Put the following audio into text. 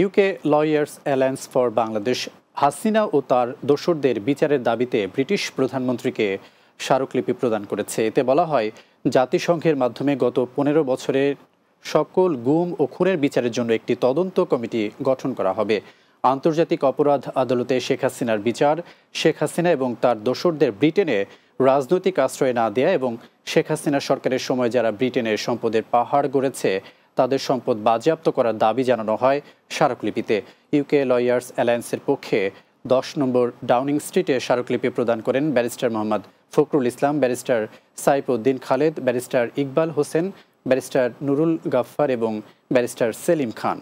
UK lawyers alliance for Bangladesh Hasina ও তার দোসরদের বিচারের দাবিতে ব্রিটিশ প্রধানমন্ত্রীকে স্মারকলিপি প্রদান করেছে এতে বলা হয় জাতিসংঘের মাধ্যমে গত পনেরো বছরে সকল গুম ও খুনের বিচারের জন্য একটি তদন্ত কমিটি গঠন করা হবে আন্তর্জাতিক অপরাধ আদালতে শেখ হাসিনার বিচার শেখ হাসিনা এবং তার দোসরদের ব্রিটেনে রাজনৈতিক আশ্রয় না দেয়া এবং শেখ হাসিনা সরকারের সময় যারা ব্রিটেনের সম্পদের পাহাড় গড়েছে তাদের সম্পদ বাজেয়াপ্ত করার দাবি জানানো হয় স্মারকলিপিতে ইউকে লয়ার্স অ্যালায়েন্সের পক্ষে দশ নম্বর ডাউনিং স্ট্রিটে স্মারকলিপি প্রদান করেন barrister Mohammad Fakhrul Islam barrister Saifuddin Khaled barrister Iqbal Hossain barrister Nurul Gaffar এবং ব্যারিস্টার সেলিম খান